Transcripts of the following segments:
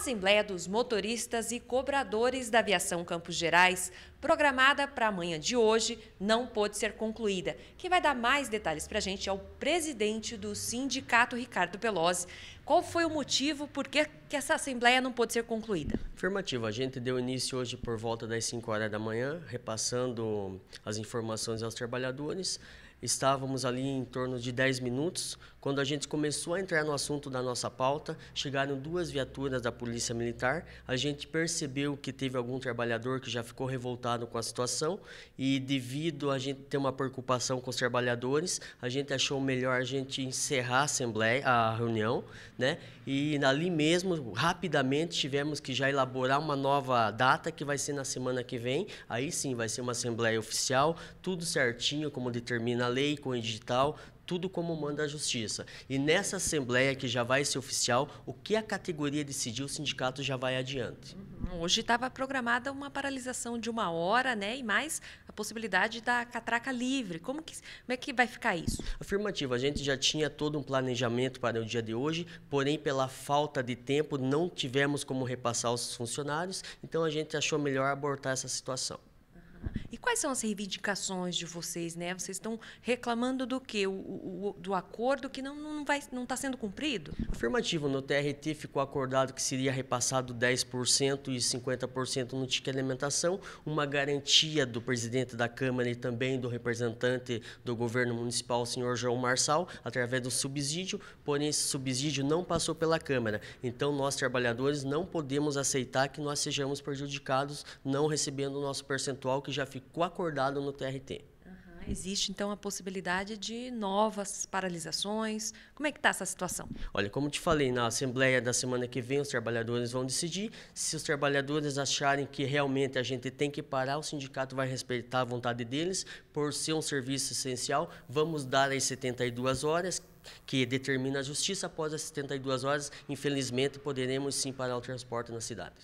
Assembleia dos Motoristas e Cobradores da Aviação Campos Gerais, programada para amanhã de hoje, não pôde ser concluída. Quem vai dar mais detalhes para a gente é o presidente do sindicato, Ricardo Pelosi. Qual foi o motivo por que, que essa Assembleia não pôde ser concluída? Afirmativo. A gente deu início hoje por volta das 5 horas da manhã, repassando as informações aos trabalhadores. Estávamos ali em torno de 10 minutos, quando a gente começou a entrar no assunto da nossa pauta, chegaram duas viaturas da Polícia Militar. A gente percebeu que teve algum trabalhador que já ficou revoltado com a situação e devido a gente ter uma preocupação com os trabalhadores, a gente achou melhor a gente encerrar a assembleia, a reunião, né? E ali mesmo, rapidamente tivemos que já elaborar uma nova data que vai ser na semana que vem. Aí sim vai ser uma assembleia oficial, tudo certinho como determina lei, com o digital, tudo como manda a justiça. E nessa assembleia que já vai ser oficial, o que a categoria decidiu, o sindicato já vai adiante. Uhum. Hoje estava programada uma paralisação de uma hora, né, e mais a possibilidade da catraca livre. Como que como é que vai ficar isso? Afirmativo, a gente já tinha todo um planejamento para o dia de hoje, porém pela falta de tempo não tivemos como repassar aos funcionários, então a gente achou melhor abortar essa situação. Uhum. E quais são as reivindicações de vocês, né? Vocês estão reclamando do quê? O, o do acordo que não, não vai não está sendo cumprido? Afirmativo, no TRT ficou acordado que seria repassado 10% e 50% no ticket alimentação, uma garantia do presidente da Câmara e também do representante do governo municipal, o senhor João Marçal, através do subsídio, porém esse subsídio não passou pela Câmara. Então nós trabalhadores não podemos aceitar que nós sejamos prejudicados não recebendo o nosso percentual que já ficou ficou acordado no TRT. Uhum. Existe, então, a possibilidade de novas paralisações? Como é que está essa situação? Olha, como te falei, na Assembleia da semana que vem, os trabalhadores vão decidir. Se os trabalhadores acharem que realmente a gente tem que parar, o sindicato vai respeitar a vontade deles. Por ser um serviço essencial, vamos dar as 72 horas que determina a justiça. Após as 72 horas, infelizmente, poderemos sim parar o transporte na cidade.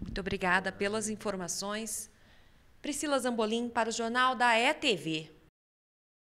Muito obrigada pelas informações. Priscila Zambolim para o Jornal da ETV.